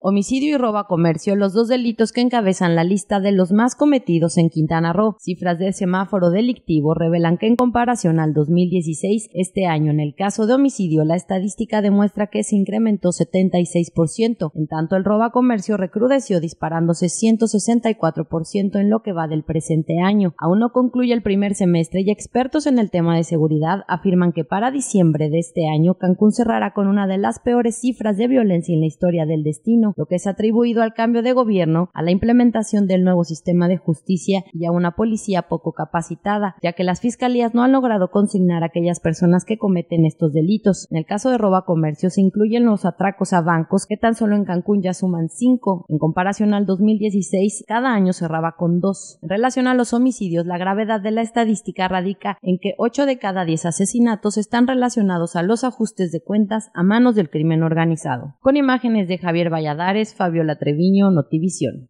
Homicidio y robo a comercio, los dos delitos que encabezan la lista de los más cometidos en Quintana Roo. Cifras de semáforo delictivo revelan que en comparación al 2016, este año en el caso de homicidio, la estadística demuestra que se incrementó 76%, en tanto el robo a comercio recrudeció disparándose 164% en lo que va del presente año. Aún no concluye el primer semestre y expertos en el tema de seguridad afirman que para diciembre de este año Cancún cerrará con una de las peores cifras de violencia en la historia del destino lo que es atribuido al cambio de gobierno, a la implementación del nuevo sistema de justicia y a una policía poco capacitada, ya que las fiscalías no han logrado consignar a aquellas personas que cometen estos delitos. En el caso de roba comercio se incluyen los atracos a bancos, que tan solo en Cancún ya suman cinco. En comparación al 2016, cada año cerraba con dos. En relación a los homicidios, la gravedad de la estadística radica en que 8 de cada 10 asesinatos están relacionados a los ajustes de cuentas a manos del crimen organizado. Con imágenes de Javier Valladolid, Fabio Fabiola Treviño, Notivisión.